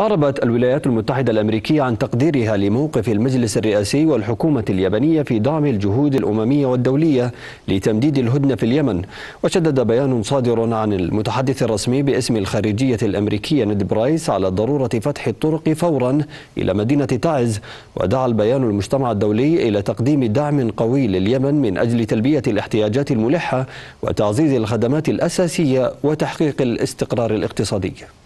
أعربت الولايات المتحدة الأمريكية عن تقديرها لموقف المجلس الرئاسي والحكومة اليابانية في دعم الجهود الأممية والدولية لتمديد الهدنة في اليمن وشدد بيان صادر عن المتحدث الرسمي باسم الخارجية الأمريكية نيد برايس على ضرورة فتح الطرق فورا إلى مدينة تعز ودعا البيان المجتمع الدولي إلى تقديم دعم قوي لليمن من أجل تلبية الاحتياجات الملحة وتعزيز الخدمات الأساسية وتحقيق الاستقرار الاقتصادي